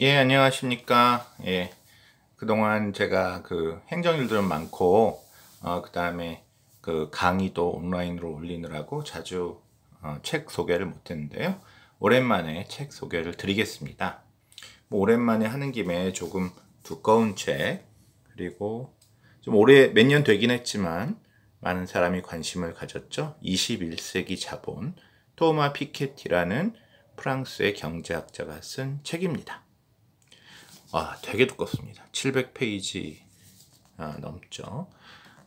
예, 안녕하십니까. 예. 그동안 제가 그 행정일들은 많고, 어, 그 다음에 그 강의도 온라인으로 올리느라고 자주 어, 책 소개를 못했는데요. 오랜만에 책 소개를 드리겠습니다. 뭐 오랜만에 하는 김에 조금 두꺼운 책, 그리고 좀 오래, 몇 년 되긴 했지만, 많은 사람이 관심을 가졌죠. 21세기 자본, 토마 피케티라는 프랑스의 경제학자가 쓴 책입니다. 아, 되게 두껍습니다. 700페이지 아, 넘죠.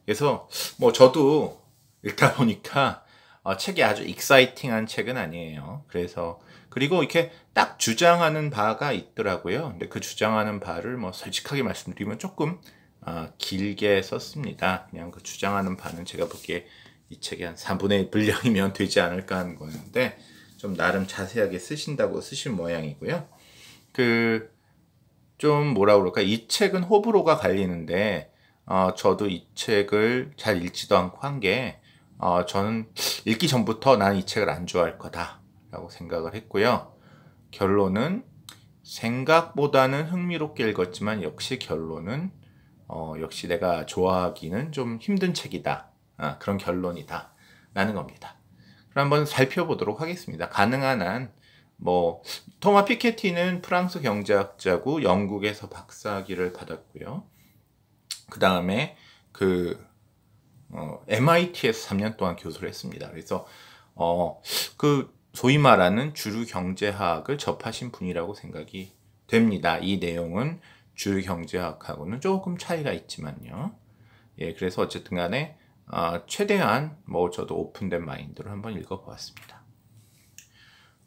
그래서 뭐 저도 읽다 보니까 어, 책이 아주 익사이팅한 책은 아니에요. 그래서 그리고 이렇게 딱 주장하는 바가 있더라고요. 근데 그 주장하는 바를 뭐 솔직하게 말씀드리면 조금 어, 길게 썼습니다. 그냥 그 주장하는 바는 제가 보기에 이 책이 한 3분의 1 분량이면 되지 않을까 하는 거였는데 좀 나름 자세하게 쓰신다고 쓰신 모양이고요. 그좀 뭐라 그럴까 이 책은 호불호가 갈리는데 어, 저도 이 책을 잘 읽지도 않고 한게 어, 저는 읽기 전부터 나는 이 책을 안 좋아할 거다라고 생각을 했고요. 결론은 생각보다는 흥미롭게 읽었지만 역시 결론은 어, 역시 내가 좋아하기는 좀 힘든 책이다. 아, 그런 결론이다. 라는 겁니다. 그럼 한번 살펴보도록 하겠습니다. 가능한 한뭐 토마 피케티는 프랑스 경제학자고 영국에서 박사학위를 받았고요. 그 다음에 그 어, MIT에서 3년 동안 교수를 했습니다. 그래서 어, 그 소위 말하는 주류 경제학을 접하신 분이라고 생각이 됩니다. 이 내용은 주류 경제학하고는 조금 차이가 있지만요. 예, 그래서 어쨌든 간에 어, 최대한 뭐 저도 오픈된 마인드로 한번 읽어보았습니다.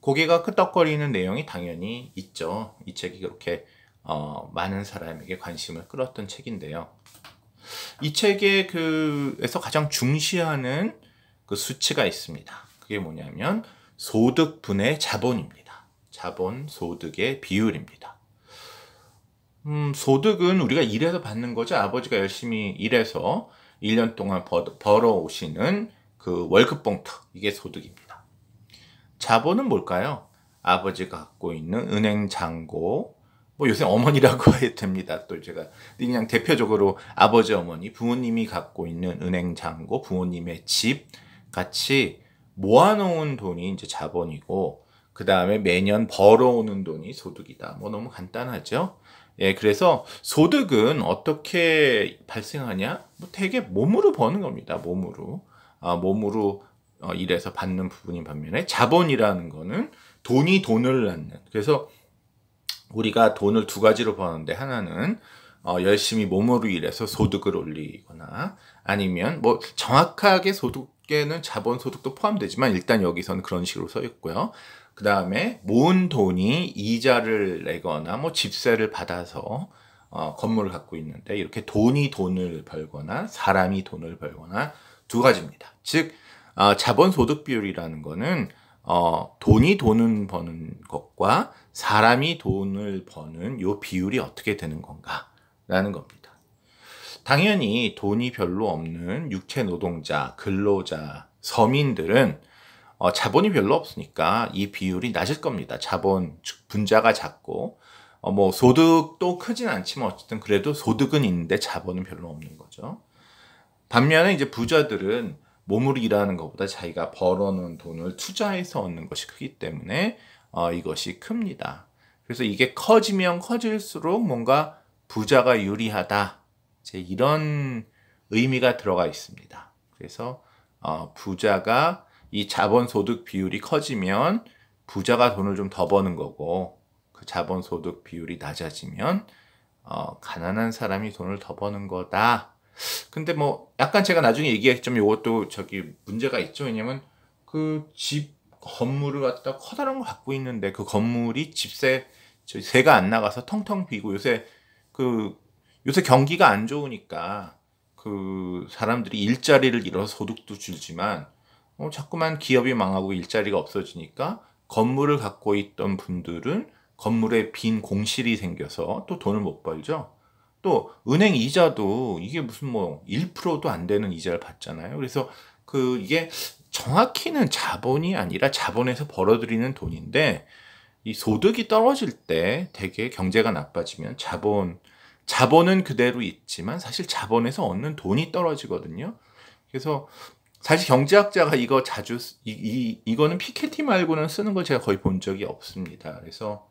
고개가 끄덕거리는 내용이 당연히 있죠. 이 책이 그렇게 어, 많은 사람에게 관심을 끌었던 책인데요. 이 책의 그에서 가장 중시하는 그 수치가 있습니다. 그게 뭐냐면 소득분의 자본입니다. 자본 소득의 비율입니다. 음, 소득은 우리가 일해서 받는 거죠. 아버지가 열심히 일해서 1년 동안 벌, 벌어오시는 그 월급 봉투 이게 소득입니다. 자본은 뭘까요? 아버지가 갖고 있는 은행 잔고, 뭐 요새 어머니라고 해도 됩니다. 또 제가 그냥 대표적으로 아버지 어머니 부모님이 갖고 있는 은행 잔고 부모님의 집 같이 모아놓은 돈이 이제 자본이고 그 다음에 매년 벌어오는 돈이 소득이다. 뭐 너무 간단하죠. 예, 그래서 소득은 어떻게 발생하냐? 뭐 되게 몸으로 버는 겁니다. 몸으로. 아, 몸으로 어, 일에서 받는 부분인 반면에 자본이라는 거는 돈이 돈을 낳는 그래서 우리가 돈을 두 가지로 버는데 하나는 어, 열심히 몸으로 일해서 소득을 올리거나 아니면 뭐 정확하게 소득에는 자본 소득도 포함되지만 일단 여기서는 그런 식으로 써 있고요. 그 다음에 모은 돈이 이자를 내거나 뭐 집세를 받아서 어, 건물을 갖고 있는데 이렇게 돈이 돈을 벌거나 사람이 돈을 벌거나 두 가지입니다. 즉 아, 자본 소득 비율이라는 거는 어, 돈이 돈은 버는 것과 사람이 돈을 버는 요 비율이 어떻게 되는 건가라는 겁니다. 당연히 돈이 별로 없는 육체 노동자, 근로자, 서민들은 어, 자본이 별로 없으니까 이 비율이 낮을 겁니다. 자본 분자가 작고 어, 뭐 소득도 크진 않지만 어쨌든 그래도 소득은 있는데 자본은 별로 없는 거죠. 반면에 이제 부자들은 몸으로 일하는 것보다 자기가 벌어놓은 돈을 투자해서 얻는 것이 크기 때문에 어, 이것이 큽니다. 그래서 이게 커지면 커질수록 뭔가 부자가 유리하다. 이제 이런 의미가 들어가 있습니다. 그래서 어, 부자가 이 자본 소득 비율이 커지면 부자가 돈을 좀 더 버는 거고 그 자본 소득 비율이 낮아지면 어, 가난한 사람이 돈을 더 버는 거다. 근데 뭐 약간 제가 나중에 얘기했지만 이것도 저기 문제가 있죠. 왜냐면 그 집 건물을 갖다 커다란 거 갖고 있는데 그 건물이 집세 세가 안 나가서 텅텅 비고 요새 그 요새 경기가 안 좋으니까 그 사람들이 일자리를 잃어서 소득도 줄지만 어, 자꾸만 기업이 망하고 일자리가 없어지니까 건물을 갖고 있던 분들은 건물에 빈 공실이 생겨서 또 돈을 못 벌죠. 또 은행 이자도 이게 무슨 뭐 1%도 안 되는 이자를 받잖아요. 그래서 그 이게 정확히는 자본이 아니라 자본에서 벌어들이는 돈인데 이 소득이 떨어질 때 되게 경제가 나빠지면 자본 자본은 그대로 있지만 사실 자본에서 얻는 돈이 떨어지거든요. 그래서 사실 경제학자가 이거 자주 이, 이 이거는 피케티 말고는 쓰는 걸 제가 거의 본 적이 없습니다. 그래서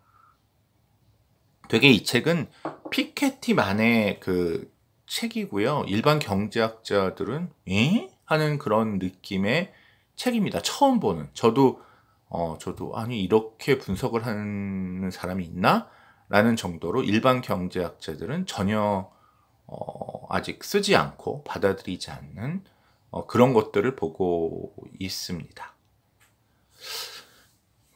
되게 이 책은 피케티만의 그 책이고요. 일반 경제학자들은 에? 하는 그런 느낌의 책입니다. 처음 보는. 저도 어 저도 아니 이렇게 분석을 하는 사람이 있나? 라는 정도로 일반 경제학자들은 전혀 어, 아직 쓰지 않고 받아들이지 않는 어, 그런 것들을 보고 있습니다.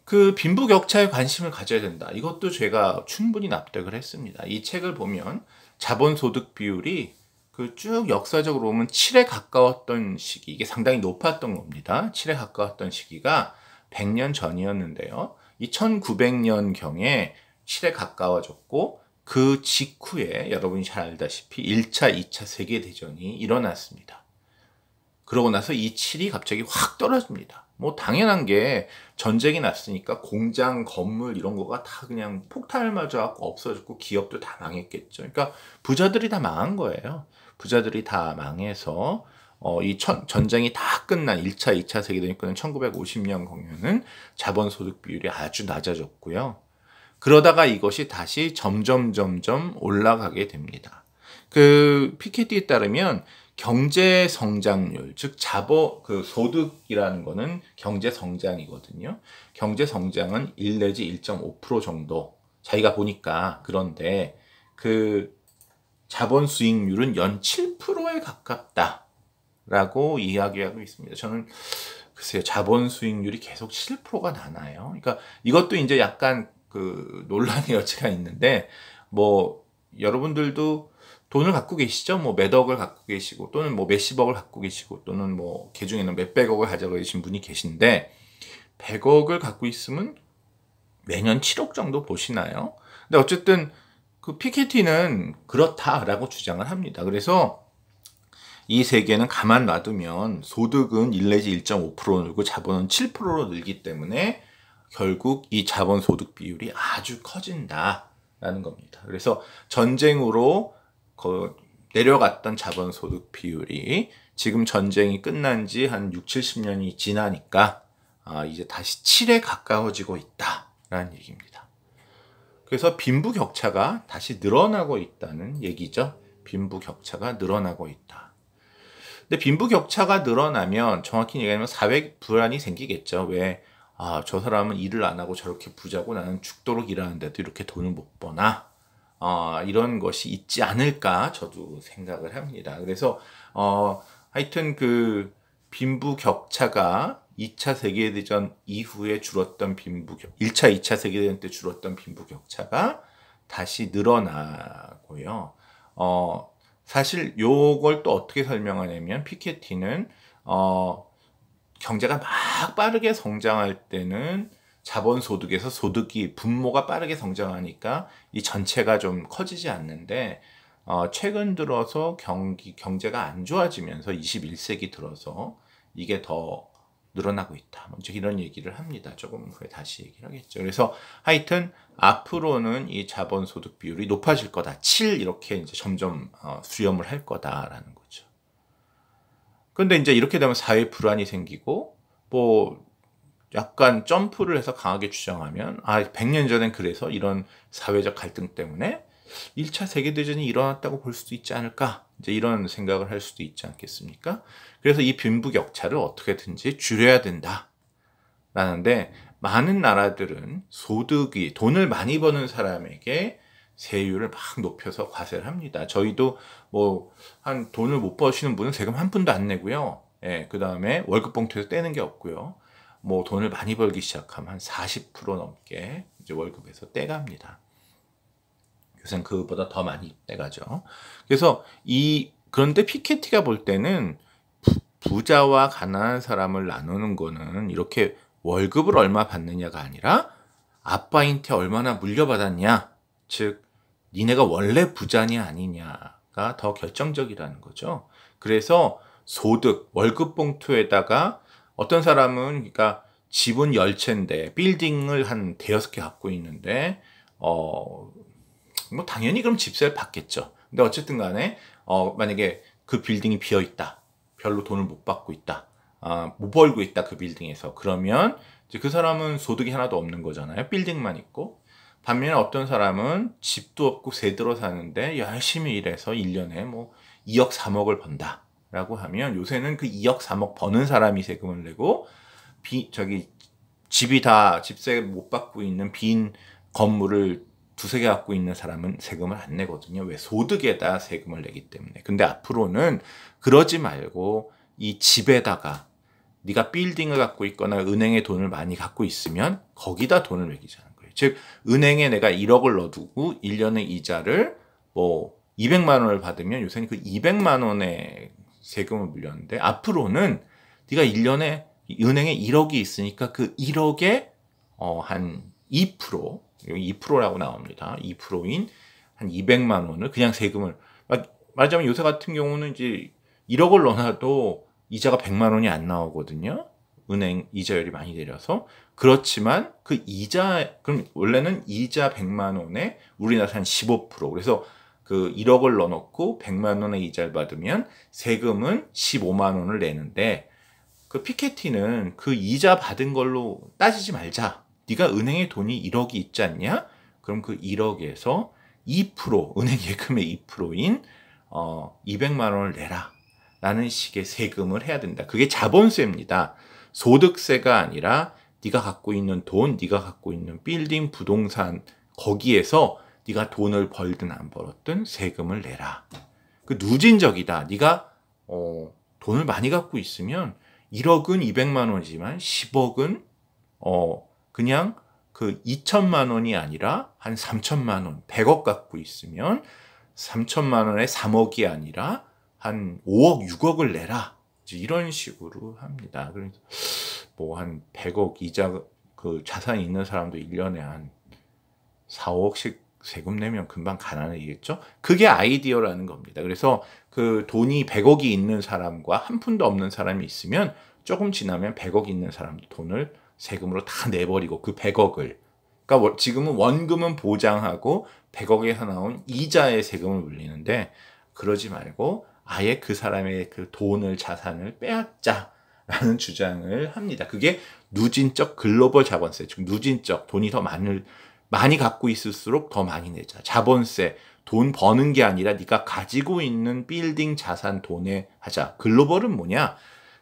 그 빈부격차에 관심을 가져야 된다. 이것도 제가 충분히 납득을 했습니다. 이 책을 보면 자본소득 비율이 그 쭉 역사적으로 보면 7에 가까웠던 시기, 이게 상당히 높았던 겁니다. 7에 가까웠던 시기가 100년 전이었는데요. 2900년 경에 7에 가까워졌고 그 직후에 여러분이 잘 알다시피 1차, 2차 세계대전이 일어났습니다. 그러고 나서 이 7이 갑자기 확 떨어집니다. 뭐 당연한 게 전쟁이 났으니까 공장 건물 이런 거가 다 그냥 폭탄을 맞아갖고 없어졌고 기업도 다 망했겠죠. 그러니까 부자들이 다 망한 거예요. 부자들이 다 망해서 어, 이 천, 전쟁이 다 끝난 1차, 2차 세계대전 1950년 경에는 자본소득 비율이 아주 낮아졌고요. 그러다가 이것이 다시 점점 점점 올라가게 됩니다. 그 피케티에 따르면 경제 성장률, 즉 자본 그 소득이라는 거는 경제 성장이거든요. 경제 성장은 1 내지 1.5% 정도 자기가 보니까 그런데 그 자본 수익률은 연 7%에 가깝다라고 이야기하고 있습니다. 저는 글쎄요, 자본 수익률이 계속 7%가 나나요? 그러니까 이것도 이제 약간 그 논란의 여지가 있는데 뭐 여러분들도 돈을 갖고 계시죠? 뭐 몇억을 갖고 계시고 또는 뭐 몇십억을 갖고 계시고 또는 뭐 개중에는 몇백억을 가져가 계신 분이 계신데 100억을 갖고 있으면 매년 7억 정도 보시나요? 근데 어쨌든 그 피케티는 그렇다라고 주장을 합니다. 그래서 이세계는 가만 놔두면 소득은 1 내지 1.5% 늘고 자본은 7%로 늘기 때문에 결국 이 자본 소득 비율이 아주 커진다라는 겁니다. 그래서 전쟁으로 내려갔던 자본 소득 비율이 지금 전쟁이 끝난 지 한 6, 70년이 지나니까 아, 이제 다시 7에 가까워지고 있다라는 얘기입니다. 그래서 빈부 격차가 다시 늘어나고 있다는 얘기죠. 빈부 격차가 늘어나고 있다. 근데 빈부 격차가 늘어나면 정확히 얘기하면 사회 불안이 생기겠죠. 왜? 아, 저 사람은 일을 안 하고 저렇게 부자고 나는 죽도록 일하는데도 이렇게 돈을 못 버나? 어, 이런 것이 있지 않을까 저도 생각을 합니다. 그래서 어, 하여튼 그 빈부 격차가 2차 세계대전 이후에 줄었던 빈부 격, 1차, 2차 세계대전 때 줄었던 빈부 격차가 다시 늘어나고요. 어, 사실 요걸 또 어떻게 설명하냐면 피케티는 어, 경제가 막 빠르게 성장할 때는 자본 소득에서 소득이 분모가 빠르게 성장하니까 이 전체가 좀 커지지 않는데 어, 최근 들어서 경기 경제가 안 좋아지면서 21세기 들어서 이게 더 늘어나고 있다. 먼저 뭐 이런 얘기를 합니다. 조금 후에 다시 얘기를 하겠죠. 그래서 하여튼 앞으로는 이 자본 소득 비율이 높아질 거다. 7 이렇게 이제 점점 어, 수렴을 할 거다라는 거죠. 근데 이제 이렇게 되면 사회 불안이 생기고 뭐 약간 점프를 해서 강하게 주장하면 아 100년 전엔 그래서 이런 사회적 갈등 때문에 1차 세계대전이 일어났다고 볼 수도 있지 않을까 이제 이런 생각을 할 수도 있지 않겠습니까? 그래서 이 빈부격차를 어떻게든지 줄여야 된다 라는데 많은 나라들은 소득이 돈을 많이 버는 사람에게 세율을 막 높여서 과세를 합니다. 저희도 뭐 한 돈을 못 버시는 분은 세금 한 푼도 안 내고요. 예, 그 다음에 월급 봉투에서 떼는 게 없고요. 뭐 돈을 많이 벌기 시작하면 한 40% 넘게 이제 월급에서 떼갑니다. 요새는 그보다 더 많이 떼가죠. 그래서 이 그런데 피케티가 볼 때는 부, 자와 가난한 사람을 나누는 거는 이렇게 월급을 얼마 받느냐가 아니라 아빠한테 얼마나 물려받았냐, 즉 니네가 원래 부자냐 아니냐가 더 결정적이라는 거죠. 그래서 소득 월급 봉투에다가 어떤 사람은 그러니까 집은 열채인데 빌딩을 한 대여섯 개 갖고 있는데 어 뭐 당연히 그럼 집세를 받겠죠. 근데 어쨌든 간에 어 만약에 그 빌딩이 비어 있다. 별로 돈을 못 받고 있다. 아, 못 벌고 있다 그 빌딩에서. 그러면 이제 그 사람은 소득이 하나도 없는 거잖아요. 빌딩만 있고. 반면에 어떤 사람은 집도 없고 세 들어 사는데 열심히 일해서 1년에 뭐 2억 3억을 번다. 라고 하면 요새는 그 2억, 3억 버는 사람이 세금을 내고 비, 저기 집이 다 집세 못 받고 있는 빈 건물을 두세 개 갖고 있는 사람은 세금을 안 내거든요. 왜? 소득에다 세금을 내기 때문에. 근데 앞으로는 그러지 말고 이 집에다가 네가 빌딩을 갖고 있거나 은행에 돈을 많이 갖고 있으면 거기다 돈을 매기자는 거예요. 즉 은행에 내가 1억을 넣어두고 1년에 이자를 뭐 200만 원을 받으면 요새는 그 200만 원에 세금을 물렸는데 앞으로는 네가 1년에 은행에 1억이 있으니까 그 1억에 어, 한 2%, 2%라고 나옵니다. 2%인 한 200만 원을 그냥 세금을 말하자면 요새 같은 경우는 이제 1억을 넣어놔도 이자가 100만 원이 안 나오거든요. 은행 이자율이 많이 내려서 그렇지만 그 이자 그럼 원래는 이자 100만 원에 우리나라 한15% 그래서 그 1억을 넣어놓고 100만 원의 이자를 받으면 세금은 15만 원을 내는데 그 피케티는 그 이자 받은 걸로 따지지 말자. 네가 은행에 돈이 1억이 있지 않냐? 그럼 그 1억에서 2% 은행 예금의 2%인 어 200만 원을 내라. 라는 식의 세금을 해야 된다. 그게 자본세입니다. 소득세가 아니라 네가 갖고 있는 돈, 네가 갖고 있는 빌딩, 부동산 거기에서 네가 돈을 벌든 안 벌었든 세금을 내라. 그 누진적이다. 네가 어, 돈을 많이 갖고 있으면 1억은 200만 원이지만 10억은 어 그냥 그 2천만 원이 아니라 한 3천만 원, 100억 갖고 있으면 3천만 원에 3억이 아니라 한 5억, 6억을 내라. 이런 식으로 합니다. 그래서 뭐 한 100억 이자 그 자산이 있는 사람도 1년에 한 4억씩 세금 내면 금방 가난해지겠죠? 그게 아이디어라는 겁니다. 그래서 그 돈이 100억이 있는 사람과 한 푼도 없는 사람이 있으면 조금 지나면 100억 있는 사람도 돈을 세금으로 다 내버리고 그 100억을 그러니까 지금은 원금은 보장하고 100억에서 나온 이자의 세금을 물리는데 그러지 말고 아예 그 사람의 그 돈을 자산을 빼앗자 라는 주장을 합니다. 그게 누진적 글로벌 자본세, 즉 누진적 돈이 더 많을 많이 갖고 있을수록 더 많이 내자. 자본세, 돈 버는 게 아니라 네가 가지고 있는 빌딩 자산 돈에 하자. 글로벌은 뭐냐?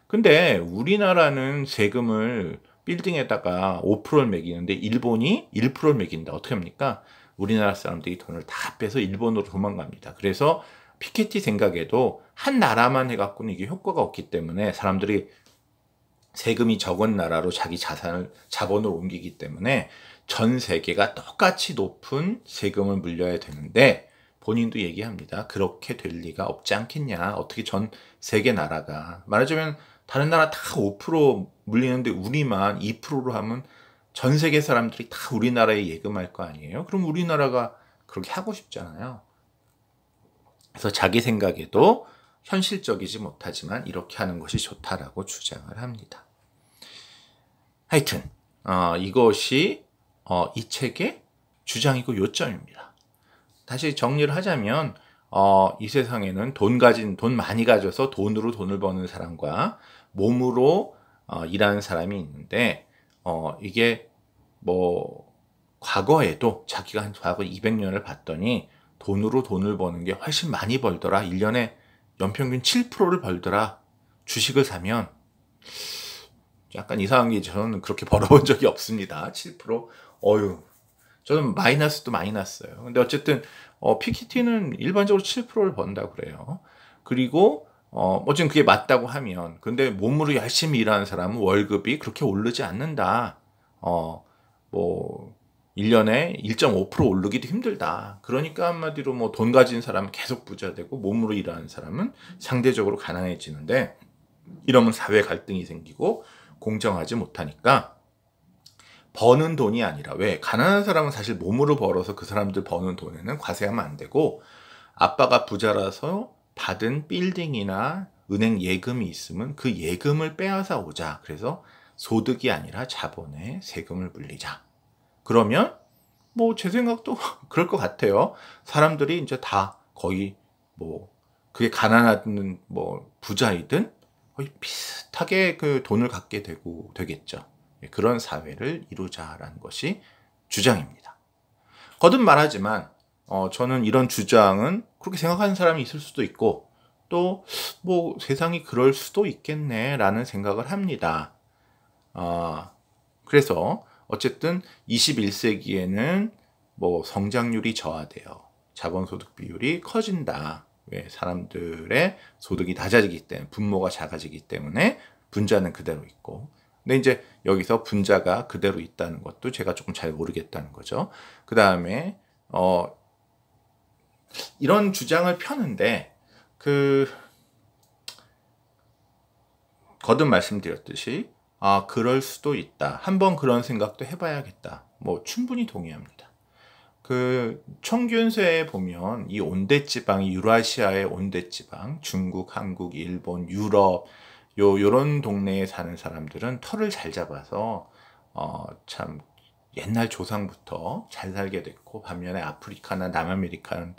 근데 우리나라는 세금을 빌딩에다가 5%를 매기는데 일본이 1%를 매긴다. 어떻게 합니까? 우리나라 사람들이 돈을 다 빼서 일본으로 도망갑니다. 그래서 피케티 생각에도 한 나라만 해갖고는 이게 효과가 없기 때문에 사람들이 세금이 적은 나라로 자기 자산을 자본을 옮기기 때문에 전 세계가 똑같이 높은 세금을 물려야 되는데 본인도 얘기합니다. 그렇게 될 리가 없지 않겠냐. 어떻게 전 세계 나라가 말하자면 다른 나라 다 5% 물리는데 우리만 2%로 하면 전 세계 사람들이 다 우리나라에 예금할 거 아니에요? 그럼 우리나라가 그렇게 하고 싶잖아요. 그래서 자기 생각에도 현실적이지 못하지만 이렇게 하는 것이 좋다라고 주장을 합니다. 하여튼 어, 이것이 어, 이 책의 주장이고 요점입니다. 다시 정리를 하자면 어, 이 세상에는 돈 가진 돈 많이 가져서 돈으로 돈을 버는 사람과 몸으로 어, 일하는 사람이 있는데 어, 이게 뭐 과거에도 자기가 한 과거 200년을 봤더니 돈으로 돈을 버는 게 훨씬 많이 벌더라. 1년에 연평균 7%를 벌더라. 주식을 사면 약간 이상한 게 저는 그렇게 벌어본 적이 없습니다. 7% 어유 저는 마이너스도 많이 났어요. 근데 어쨌든 어, PKT는 일반적으로 7%를 번다 그래요. 그리고 어, 어쨌든 그게 맞다고 하면 근데 몸으로 열심히 일하는 사람은 월급이 그렇게 오르지 않는다. 어, 뭐 1년에 1.5% 오르기도 힘들다. 그러니까 한마디로 뭐 돈 가진 사람은 계속 부자 되고 몸으로 일하는 사람은 상대적으로 가난해지는데 이러면 사회 갈등이 생기고 공정하지 못하니까 버는 돈이 아니라 왜 가난한 사람은 사실 몸으로 벌어서 그 사람들 버는 돈에는 과세하면 안 되고 아빠가 부자라서 받은 빌딩이나 은행 예금이 있으면 그 예금을 빼앗아 오자. 그래서 소득이 아니라 자본에 세금을 물리자. 그러면 뭐 제 생각도 그럴 것 같아요. 사람들이 이제 다 거의 뭐 그게 가난하든 뭐 부자이든 거의 비슷하게 그 돈을 갖게 되고 되겠죠. 예, 그런 사회를 이루자라는 것이 주장입니다. 거듭 말하지만 어, 저는 이런 주장은 그렇게 생각하는 사람이 있을 수도 있고 또 뭐 세상이 그럴 수도 있겠네라는 생각을 합니다. 어, 그래서 어쨌든 21세기에는 뭐 성장률이 저하돼요. 자본소득 비율이 커진다. 왜 예, 사람들의 소득이 낮아지기 때문에 분모가 작아지기 때문에 분자는 그대로 있고 근데 이제 여기서 분자가 그대로 있다는 것도 제가 조금 잘 모르겠다는 거죠. 그 다음에 어 이런 주장을 펴는데 그 거듭 말씀드렸듯이 아 그럴 수도 있다. 한번 그런 생각도 해봐야겠다. 뭐 충분히 동의합니다. 그 청균세에 보면 이 온대 지방이 유라시아의 온대 지방, 중국, 한국, 일본, 유럽 요 요런 동네에 사는 사람들은 털을 잘 잡아서 어 참 옛날 조상부터 잘 살게 됐고 반면에 아프리카나 남아메리카는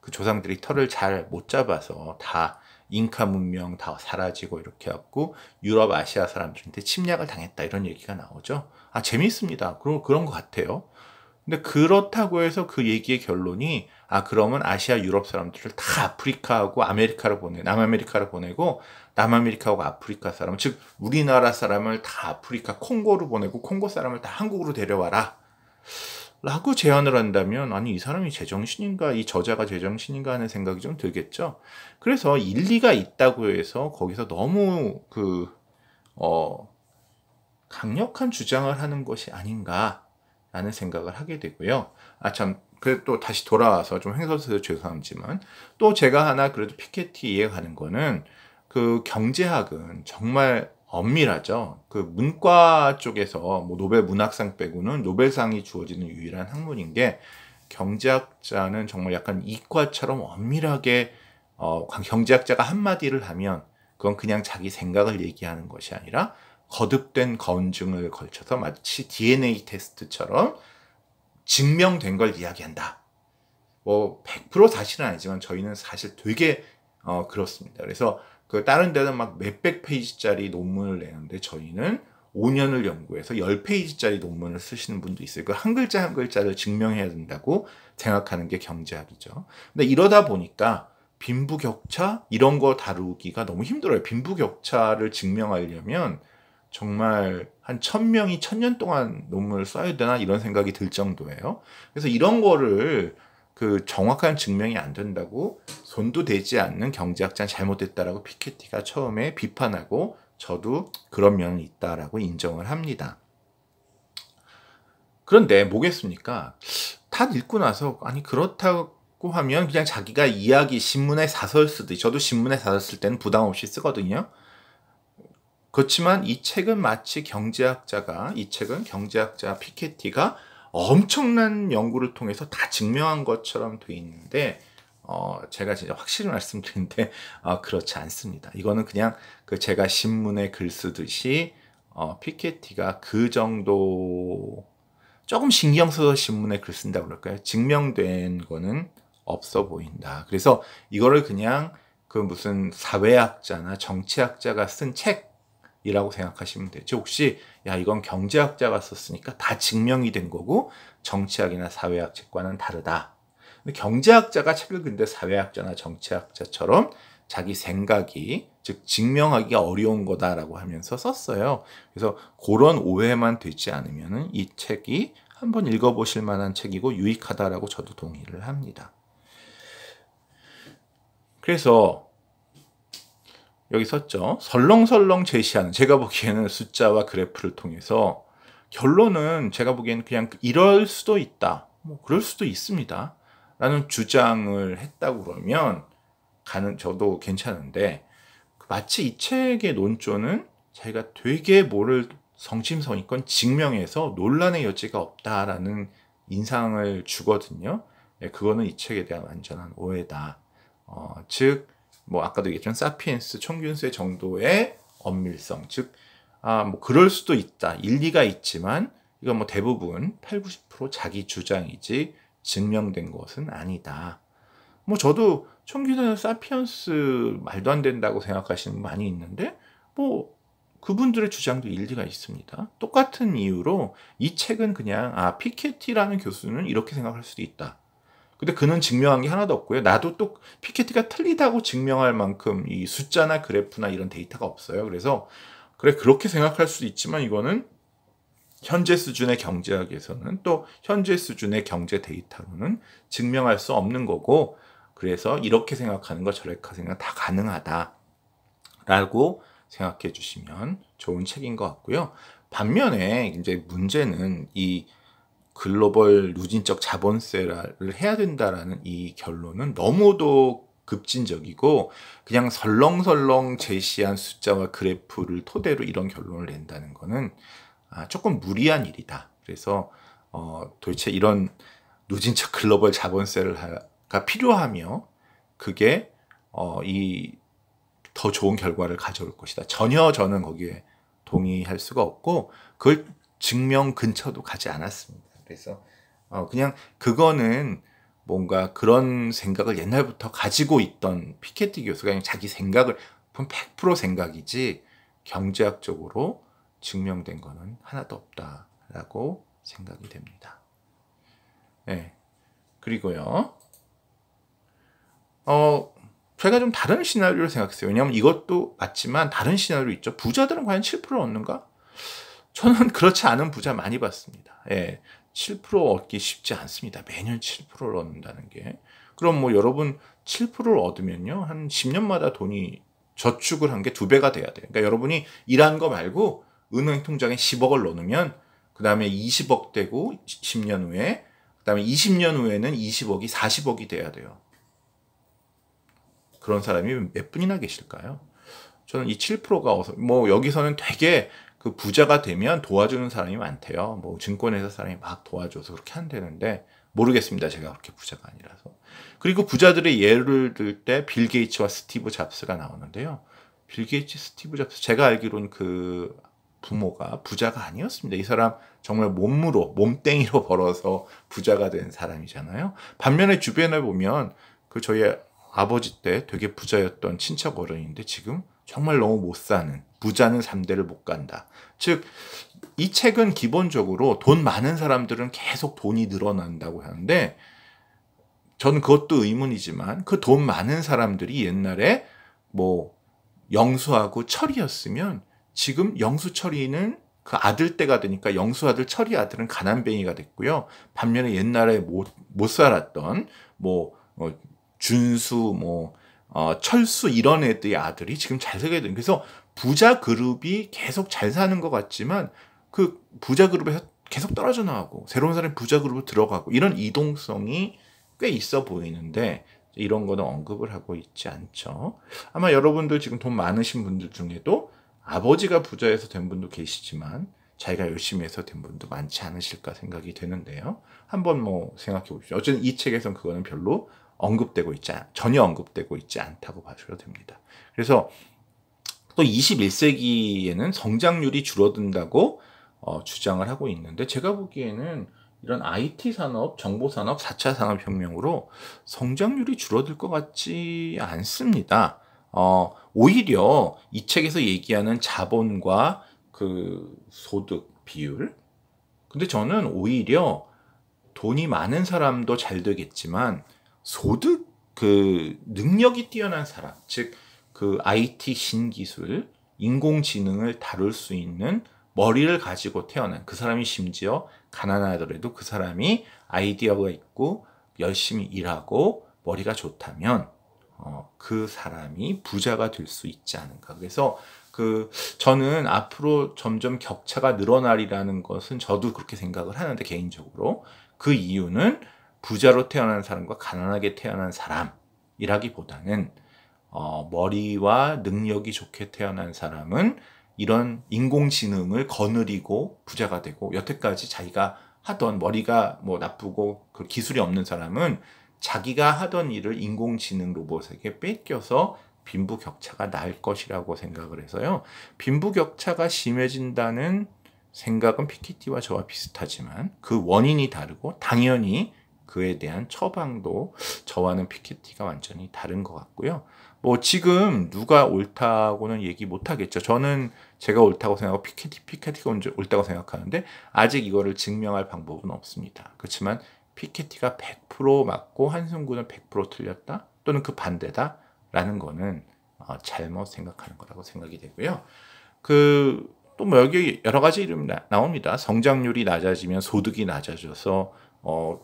그 조상들이 털을 잘 못 잡아서 다 잉카 문명 다 사라지고 이렇게 왔고 유럽 아시아 사람들한테 침략을 당했다 이런 얘기가 나오죠. 아 재미있습니다. 그런 그런 것 같아요. 근데 그렇다고 해서 그 얘기의 결론이 아 그러면 아시아 유럽 사람들을 다 아프리카하고 아메리카로 보내 남아메리카로 보내고 남아메리카하고 아프리카 사람 즉 우리나라 사람을 다 아프리카 콩고로 보내고 콩고 사람을 다 한국으로 데려와라 라고 제안을 한다면 아니 이 사람이 제정신인가 이 저자가 제정신인가 하는 생각이 좀 들겠죠 그래서 일리가 있다고 해서 거기서 너무 그 어 강력한 주장을 하는 것이 아닌가 라는 생각을 하게 되고요. 아, 참. 그래도 또 다시 돌아와서 좀 횡설수설 죄송하지만 또 제가 하나 그래도 피케티 이해가는 거는 그 경제학은 정말 엄밀하죠. 그 문과 쪽에서 뭐 노벨 문학상 빼고는 노벨상이 주어지는 유일한 학문인 게 경제학자는 정말 약간 이과처럼 엄밀하게 어, 경제학자가 한마디를 하면 그건 그냥 자기 생각을 얘기하는 것이 아니라 거듭된 검증을 걸쳐서 마치 DNA 테스트처럼 증명된 걸 이야기한다. 뭐 100% 사실은 아니지만 저희는 사실 되게 어 그렇습니다. 그래서 그 다른 데는 막 몇백 페이지짜리 논문을 내는데 저희는 5년을 연구해서 10페이지짜리 논문을 쓰시는 분도 있어요. 그한 글자 한 글자를 증명해야 된다고 생각하는 게 경제학이죠. 근데 이러다 보니까 빈부격차 이런 거 다루기가 너무 힘들어요. 빈부격차를 증명하려면 정말 한 천명이 천 년 동안 논문을 써야 되나 이런 생각이 들 정도예요. 그래서 이런 거를 그 정확한 증명이 안 된다고 손도 되지 않는 경제학자는 잘못됐다라고 피케티가 처음에 비판하고 저도 그런 면이 있다라고 인정을 합니다. 그런데 뭐겠습니까? 다 읽고 나서 아니 그렇다고 하면 그냥 자기가 이야기 신문에 사설 쓰듯 저도 신문에 사설 쓸 때는 부담 없이 쓰거든요. 그렇지만 이 책은 마치 경제학자가 이 책은 경제학자 피케티가 엄청난 연구를 통해서 다 증명한 것처럼 돼 있는데 어, 제가 진짜 확실히 말씀드린데 어, 그렇지 않습니다. 이거는 그냥 그 제가 신문에 글 쓰듯이 어, 피케티가 그 정도 조금 신경 써서 신문에 글 쓴다고 그럴까요? 증명된 거는 없어 보인다. 그래서 이거를 그냥 그 무슨 사회학자나 정치학자가 쓴책 이라고 생각하시면 되죠. 혹시 야 이건 경제학자가 썼으니까 다 증명이 된 거고 정치학이나 사회학 책과는 다르다. 근데 경제학자가 책을 근데 사회학자나 정치학자처럼 자기 생각이 즉증명하기 어려운 거다라고 하면서 썼어요. 그래서 그런 오해만 되지 않으면 이 책이 한번 읽어보실 만한 책이고 유익하다라고 저도 동의를 합니다. 그래서 여기 썼죠. 설렁설렁 제시하는 제가 보기에는 숫자와 그래프를 통해서 결론은 제가 보기에는 그냥 이럴 수도 있다. 뭐 그럴 수도 있습니다. 라는 주장을 했다고 그러면 가는 저도 괜찮은데 마치 이 책의 논조는 자기가 되게 뭐를 성심성의껏 증명해서 논란의 여지가 없다라는 인상을 주거든요. 네, 그거는 이 책에 대한 완전한 오해다. 어, 즉뭐 아까도 얘기했지만 사피엔스 청균수의 정도의 엄밀성 즉 아, 뭐 그럴 수도 있다. 일리가 있지만 이건 뭐 대부분 8, 90% 자기 주장이지 증명된 것은 아니다. 뭐 저도 청균수는사피엔스 말도 안 된다고 생각하시는 분 많이 있는데 뭐 그분들의 주장도 일리가 있습니다. 똑같은 이유로 이 책은 그냥 아 피케티라는 교수는 이렇게 생각할 수도 있다. 근데 그는 증명한 게 하나도 없고요. 나도 또 피케티가 틀리다고 증명할 만큼 이 숫자나 그래프나 이런 데이터가 없어요. 그래서 그래 그렇게 생각할 수도 있지만 이거는 현재 수준의 경제학에서는 또 현재 수준의 경제 데이터로는 증명할 수 없는 거고 그래서 이렇게 생각하는 거 저렇게 생각 다 가능하다라고 생각해 주시면 좋은 책인 것 같고요. 반면에 이제 문제는 이 글로벌 누진적 자본세를 해야 된다라는 이 결론은 너무도 급진적이고 그냥 설렁설렁 제시한 숫자와 그래프를 토대로 이런 결론을 낸다는 것은 아, 조금 무리한 일이다. 그래서 어, 도대체 이런 누진적 글로벌 자본세가 필요하며 그게 어, 이 더 좋은 결과를 가져올 것이다. 전혀 저는 거기에 동의할 수가 없고 그걸 증명 근처도 가지 않았습니다. 그래서 어, 그냥 그거는 뭔가 그런 생각을 옛날부터 가지고 있던 피케티 교수가 그냥 자기 생각을 100% 생각이지 경제학적으로 증명된 거는 하나도 없다라고 생각이 됩니다. 네. 그리고요. 어, 제가 좀 다른 시나리오를 생각했어요. 왜냐하면 이것도 맞지만 다른 시나리오 있죠. 부자들은 과연 7% 얻는가? 저는 그렇지 않은 부자 많이 봤습니다. 예. 7% 얻기 쉽지 않습니다. 매년 7%를 얻는다는 게. 그럼 뭐 여러분 7%를 얻으면요. 한 10년마다 돈이 저축을 한 게 두 배가 돼야 돼요. 그러니까 여러분이 일한 거 말고 은행 통장에 10억을 넣으면 그 다음에 20억 되고 10년 후에 그 다음에 20년 후에는 20억이 40억이 돼야 돼요. 그런 사람이 몇 분이나 계실까요? 저는 이 7%가 어서 뭐 여기서는 되게 그 부자가 되면 도와주는 사람이 많대요. 뭐 증권회사 사람이 막 도와줘서 그렇게 한다는데 모르겠습니다. 제가 그렇게 부자가 아니라서. 그리고 부자들의 예를 들 때 빌 게이츠와 스티브 잡스가 나오는데요. 빌 게이츠, 스티브 잡스 제가 알기로는 그 부모가 부자가 아니었습니다. 이 사람 정말 몸으로 몸땡이로 벌어서 부자가 된 사람이잖아요. 반면에 주변을 보면 그 저희 아버지 때 되게 부자였던 친척 어른인데 지금 정말 너무 못 사는 부자는 3대를 못 간다. 즉, 이 책은 기본적으로 돈 많은 사람들은 계속 돈이 늘어난다고 하는데, 저는 그것도 의문이지만, 그 돈 많은 사람들이 옛날에 뭐, 영수하고 철이었으면, 지금 영수 철이는 그 아들 때가 되니까 영수 아들 철이 아들은 가난뱅이가 됐고요. 반면에 옛날에 못, 못 살았던, 뭐, 어, 준수, 뭐, 어, 철수 이런 애들의 아들이 지금 잘살게 된. 그래서 부자 그룹이 계속 잘 사는 것 같지만 그 부자 그룹에서 계속 떨어져 나가고 새로운 사람이 부자 그룹으로 들어가고 이런 이동성이 꽤 있어 보이는데 이런 거는 언급을 하고 있지 않죠. 아마 여러분들 지금 돈 많으신 분들 중에도 아버지가 부자에서 된 분도 계시지만 자기가 열심히 해서 된 분도 많지 않으실까 생각이 되는데요. 한번 뭐 생각해 보십시오. 어쨌든 이 책에선 그거는 별로 언급되고 있지 않, 전혀 언급되고 있지 않다고 봐주셔도 됩니다. 그래서 또 21세기에는 성장률이 줄어든다고 어, 주장을 하고 있는데 제가 보기에는 이런 IT 산업, 정보 산업, 4차 산업 혁명으로 성장률이 줄어들 것 같지 않습니다. 어, 오히려 이 책에서 얘기하는 자본과 그 소득 비율. 근데 저는 오히려 돈이 많은 사람도 잘 되겠지만 소득 그 능력이 뛰어난 사람, 즉그 IT 신기술, 인공지능을 다룰 수 있는 머리를 가지고 태어난 그 사람이 심지어 가난하더라도 그 사람이 아이디어가 있고 열심히 일하고 머리가 좋다면 어, 그 사람이 부자가 될 수 있지 않은가. 그래서 그 저는 앞으로 점점 격차가 늘어나리라는 것은 저도 그렇게 생각을 하는데 개인적으로 그 이유는 부자로 태어난 사람과 가난하게 태어난 사람이라기보다는 어, 머리와 능력이 좋게 태어난 사람은 이런 인공지능을 거느리고 부자가 되고 여태까지 자기가 하던 머리가 뭐 나쁘고 그 기술이 없는 사람은 자기가 하던 일을 인공지능 로봇에게 뺏겨서 빈부격차가 날 것이라고 생각을 해서요. 빈부격차가 심해진다는 생각은 p k t 와 저와 비슷하지만 그 원인이 다르고 당연히 그에 대한 처방도 저와는 피케티가 완전히 다른 것 같고요. 뭐 지금 누가 옳다고는 얘기 못 하겠죠. 저는 제가 옳다고 생각하고 피케티 피케티가 옳다고 생각하는데 아직 이거를 증명할 방법은 없습니다. 그렇지만 피케티가 100% 맞고 한승구는 100% 틀렸다 또는 그 반대다라는 거는 어, 잘못 생각하는 거라고 생각이 되고요. 그 또 뭐 여기 여러 가지 이름 나, 옵니다 성장률이 낮아지면 소득이 낮아져서 어,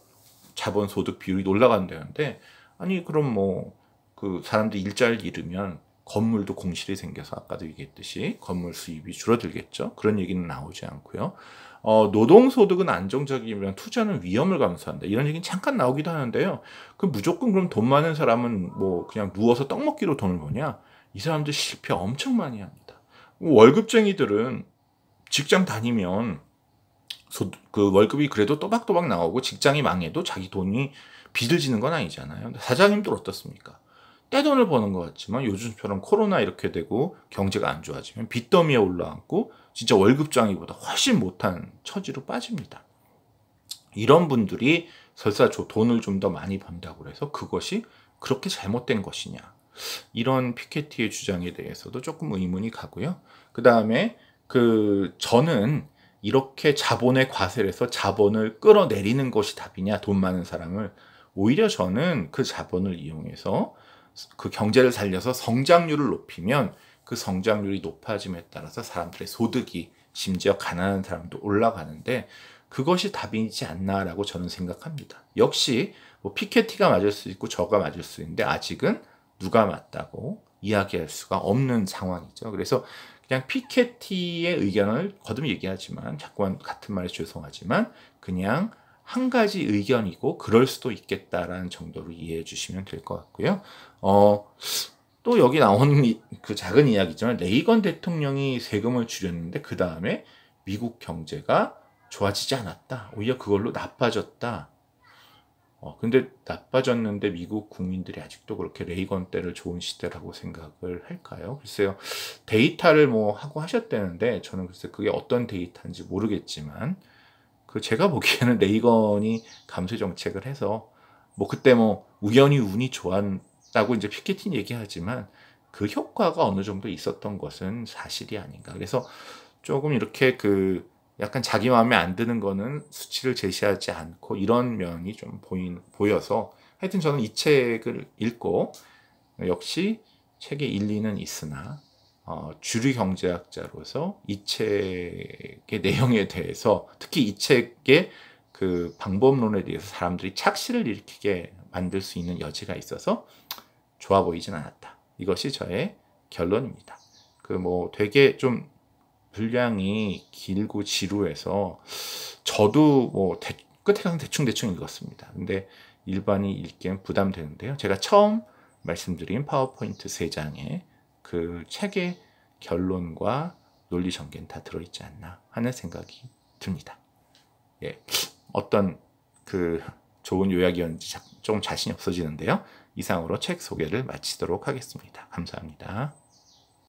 자본 소득 비율이 올라간다는데 아니 그럼 뭐 그 사람들이 일자를 잃으면 건물도 공실이 생겨서 아까도 얘기했듯이 건물 수입이 줄어들겠죠. 그런 얘기는 나오지 않고요. 어, 노동소득은 안정적이면 투자는 위험을 감수한다. 이런 얘기는 잠깐 나오기도 하는데요. 그 무조건 그럼 돈 많은 사람은 뭐 그냥 누워서 떡 먹기로 돈을 버냐? 이 사람들 실패 엄청 많이 합니다. 월급쟁이들은 직장 다니면 소, 그 월급이 그래도 또박또박 나오고 직장이 망해도 자기 돈이 빚을 지는 건 아니잖아요. 사장님들 어떻습니까? 떼돈을 버는 것 같지만 요즘처럼 코로나 이렇게 되고 경제가 안 좋아지면 빚더미에 올라앉고 진짜 월급장이보다 훨씬 못한 처지로 빠집니다. 이런 분들이 설사 저 돈을 좀 더 많이 번다고 해서 그것이 그렇게 잘못된 것이냐. 이런 피케티의 주장에 대해서도 조금 의문이 가고요. 그 다음에 그 저는 이렇게 자본의 과세를 해서 자본을 끌어내리는 것이 답이냐 돈 많은 사람을 오히려 저는 그 자본을 이용해서 그 경제를 살려서 성장률을 높이면 그 성장률이 높아짐에 따라서 사람들의 소득이 심지어 가난한 사람도 올라가는데 그것이 답이지 않나라고 저는 생각합니다. 역시 뭐 피케티가 맞을 수 있고 저가 맞을 수 있는데 아직은 누가 맞다고 이야기할 수가 없는 상황이죠. 그래서 그냥 피케티의 의견을 거듭 얘기하지만 자꾸만 같은 말에 죄송하지만 그냥 한 가지 의견이고 그럴 수도 있겠다라는 정도로 이해해 주시면 될 것 같고요. 어, 또 여기 나온 그 작은 이야기지만 레이건 대통령이 세금을 줄였는데 그 다음에 미국 경제가 좋아지지 않았다. 오히려 그걸로 나빠졌다. 어, 근데 나빠졌는데 미국 국민들이 아직도 그렇게 레이건 때를 좋은 시대라고 생각을 할까요? 글쎄요. 데이터를 뭐 하고 하셨다는데 저는 글쎄 그게 어떤 데이터인지 모르겠지만 그 제가 보기에는 레이건이 감세 정책을 해서 뭐 그때 뭐 우연히 운이 좋았다고 이제 피켓틴 얘기하지만 그 효과가 어느 정도 있었던 것은 사실이 아닌가. 그래서 조금 이렇게 그 약간 자기 마음에 안 드는 거는 수치를 제시하지 않고 이런 면이 좀 보인, 보여서 하여튼 저는 이 책을 읽고 역시 책에 일리는 있으나 어, 주류 경제학자로서 이 책의 내용에 대해서 특히 이 책의 그 방법론에 대해서 사람들이 착시를 일으키게 만들 수 있는 여지가 있어서 좋아 보이진 않았다. 이것이 저의 결론입니다. 그 뭐 되게 좀 분량이 길고 지루해서 저도 뭐 대, 끝에 가서 대충대충 읽었습니다. 근데 일반이 읽기엔 부담되는데요. 제가 처음 말씀드린 파워포인트 3장에 그 책의 결론과 논리 전개는 다 들어있지 않나 하는 생각이 듭니다. 예, 어떤 그 좋은 요약이었는지 조금 자신이 없어지는데요. 이상으로 책 소개를 마치도록 하겠습니다. 감사합니다.